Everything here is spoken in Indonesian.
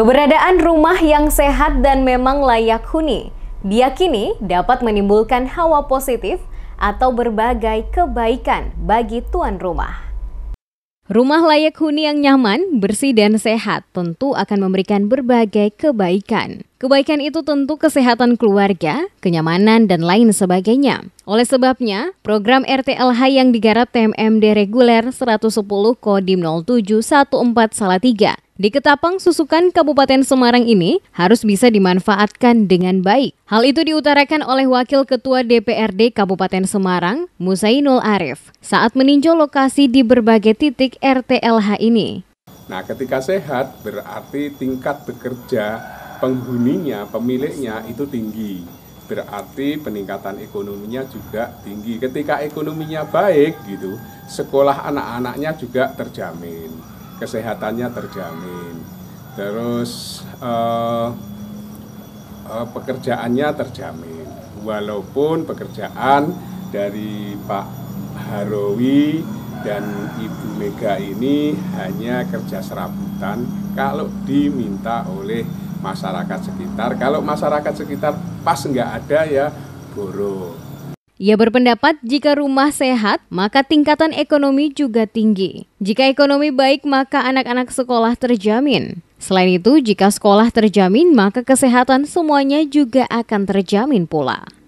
Keberadaan rumah yang sehat dan memang layak huni diyakini dapat menimbulkan hawa positif atau berbagai kebaikan bagi tuan rumah. Rumah layak huni yang nyaman, bersih, dan sehat tentu akan memberikan berbagai kebaikan. Kebaikan itu tentu kesehatan keluarga, kenyamanan, dan lain sebagainya. Oleh sebabnya, program RTLH yang digarap TMMD reguler 110 Kodim 0714 Salatiga di Ketapang Susukan Kabupaten Semarang ini harus bisa dimanfaatkan dengan baik. Hal itu diutarakan oleh Wakil Ketua DPRD Kabupaten Semarang, Musainul Arif, saat meninjau lokasi di berbagai titik RTLH ini. Nah, ketika sehat berarti tingkat bekerja penghuninya, pemiliknya itu tinggi. Berarti peningkatan ekonominya juga tinggi. Ketika ekonominya baik gitu, sekolah anak-anaknya juga terjamin, kesehatannya terjamin. Terus eh, eh, pekerjaannya terjamin. Walaupun pekerjaan dari Pak Harowi dan Ibu Mega ini hanya kerja serabutan kalau diminta oleh masyarakat sekitar. Kalau masyarakat sekitar pas nggak ada ya buruk. Ia berpendapat jika rumah sehat, maka tingkatan ekonomi juga tinggi. Jika ekonomi baik, maka anak-anak sekolah terjamin. Selain itu, jika sekolah terjamin, maka kesehatan semuanya juga akan terjamin pula.